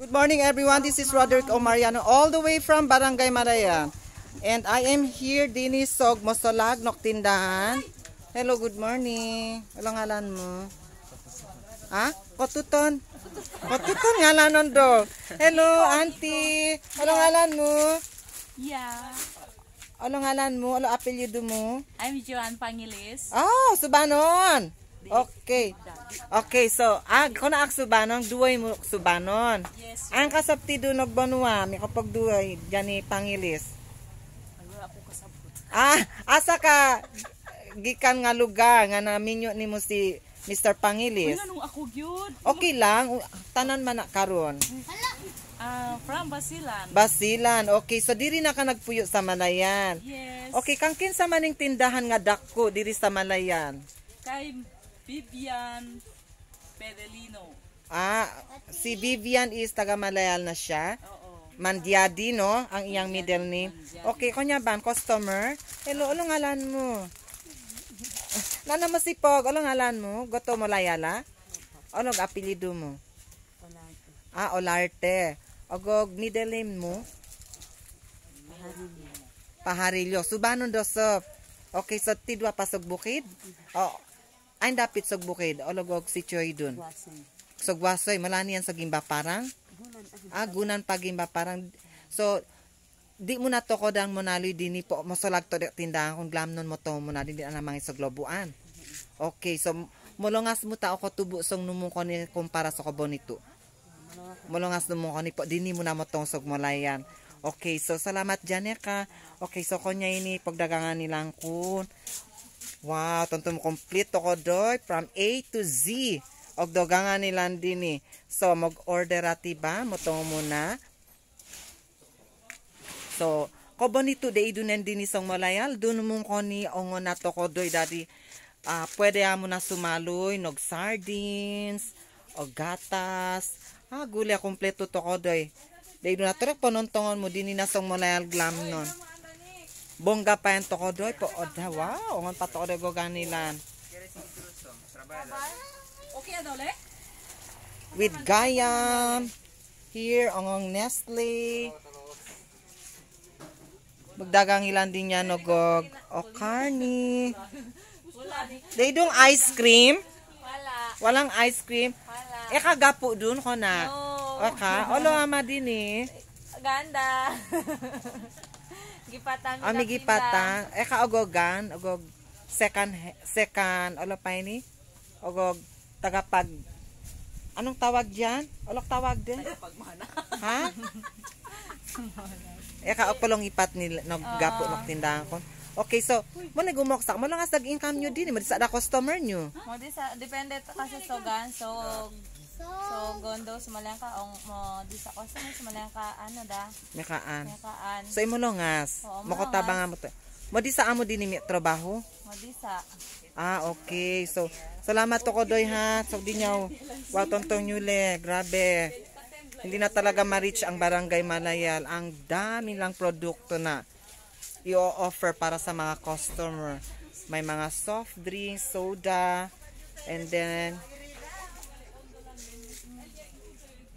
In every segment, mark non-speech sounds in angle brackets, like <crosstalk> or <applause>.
Good morning everyone, this is Roderick Omariano all the way from Barangay Maraya. And I am here dini Sog Mosolag Noktindahan. Hello, good morning. Anong ngalan mo? Ha? Kotuton. Kotuton ngalan nondo. Hello, auntie. Anong ngalan mo? Yeah. Anong ngalan mo? Anong apelyido mo? I'm Joan Pangilis. Oh, subanon. Okay. Okay, so, ag, ko na ak subanon, duway mo subanon. Yes. Ang kasapti dunog banua, mi kapag duway, jani pangilis. Wala ako kasabot. Ah, asa ka, gikan nga lugar, nga naminyo ni mo si Mr. Pangilis. Wala ako gyud. Okay lang, tanan man karon. Uh, from Basilan. Basilan. Okay, so diri na ka nagpuyo sa Malayan. Yes. Okay, kang kinsa maning tindahan nga dako diri sa Malayan? Kay Vivian Pedelino. Ah, si Vivian is taga Malayal na siya. Oo. Mandiadi, no? Ang iyang middle name. Okay, kunya ba, customer? Hello, ano ngalan mo? Lana <laughs> mo si Pog, ano ngalan mo? Goto mo Layala? Ano apelido mo? Olarte. Ah, Olarte. Ogog middle name mo? Paharilyo. Paharilyo. Subano dosop. Okay, so tidwa pasog bukid? Oh, ay, dapit sa bukid. Ologog si Choi dun. Sogwasoy. Malani yan sa gimba parang? agunan ah, ah, pa gimba parang. So, di mo na to ko dang monaloy din po. Masalag to tindahan kung glamnon mo to mo na din na mga sa globuan. Mm-hmm. Okay, so molongas mo tao ko tubo song ko ni kumpara sa ko bonito. Molongas ko ni po. Dini mo na mo tong sog malayan. Okay, so salamat Janeka. Okay, so konya ini pagdagangan nilang kun. Wow, tonton complete ko doy from A to Z. Og dogangan ni Landini. So mag-order ati ba? Motong muna. So, ko bonito ni today dunen din isang malayal? Dun mo ko ni ongo na to ko doy dati. Uh, ah, pwede amo na sumaloy nog sardines o gatas. Ah, gulya kompleto to ko doy. Dahil na to panontongon mo din ni nasong malayal glam nun. Bongga pento ko doy po oda wow ngon pato oda go ganilan. Okay adole. With Gayam. Here ongong Nestle. Magdagang ilan din yan no gog. O carne. They don't ice cream. Wala. Walang ice cream. Wala. Eh kagapo dun ko na. No. Oka. Olo ama din eh. Ganda. <laughs> Gipata ah, mi. Ami gipata. E eh, ka ogogan, ogog second second olo pa ini. Eh. Ogog tagapag Anong tawag diyan? Olok tawag din. Tagapagmana. Ha? e ka opolong ipat ni naggapo ah. uh, tindahan ko. Okay, so, mo na gumoksak, mo lang asag income nyo din, mo sa customer nyo. Mo di sa, depende kasi so gan, so, gondo sa sumalangka ong mo di sa kosa sa sumalangka ano da mekaan mekaan so imo longas makotaba nga mo to mo di sa amo din ni trabaho mo di sa ah okay so salamat to ko doy ha so di nyaw wa tontong nyule grabe hindi na talaga ma-reach ang barangay malayal ang dami lang produkto na i-offer para sa mga customer may mga soft drinks soda and then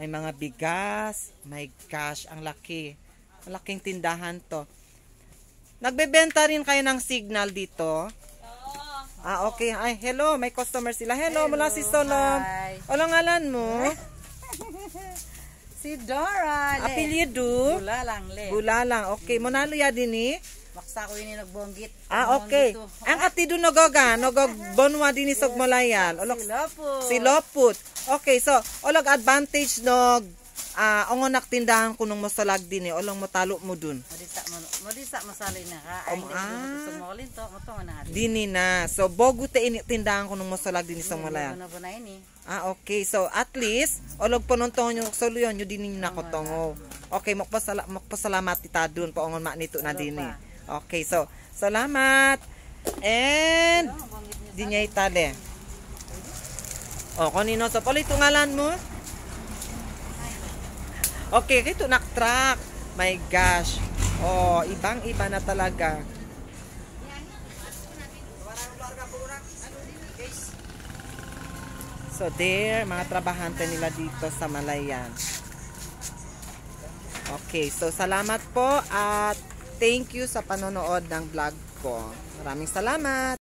May mga bigas. may cash, ang laki. Malaking tindahan to. Nagbebenta rin kayo ng signal dito? Oo. Ah, okay. Ay, hello. May customer sila. Hello, hello mula si Solom. Hi. Anong ngalan mo? <laughs> si Dora. Apelyido? Bulalang. Le. Bulalang. Okay. Monalo ya din eh. Baksa ko yun yung nagbonggit. Ah, okay. Ang ati do nogoga, nogog bonwa din isog yes. malayan. Olog, siloput. Siloput. Okay, so, olog advantage nog Ah, uh, ongon tindahan ko nung masalag din eh. Olong matalo mo dun. Modisa, modisa masali na ka. um, ah. Sumolin to, matungan na Dini na. So, bogo te ini tindahan ko nung masalag din sa malaya. Ano Ah, okay. So, at least, olog po nyo tonyo soluyon, nyo dinin na ko tongo. Okay, magpasala, magpasalamat tita dun. Paongon ma nito na ano dini. Pa. Eh. Okay, so, salamat. And, di niya itali. O, oh, kanino sa pala itong ngalan mo? Okay, ito naktrack. My gosh. Oh, ibang-iba na talaga. So, there, mga trabahante nila dito sa Malayan. Okay, so salamat po at Thank you sa panonood ng vlog ko. Maraming salamat!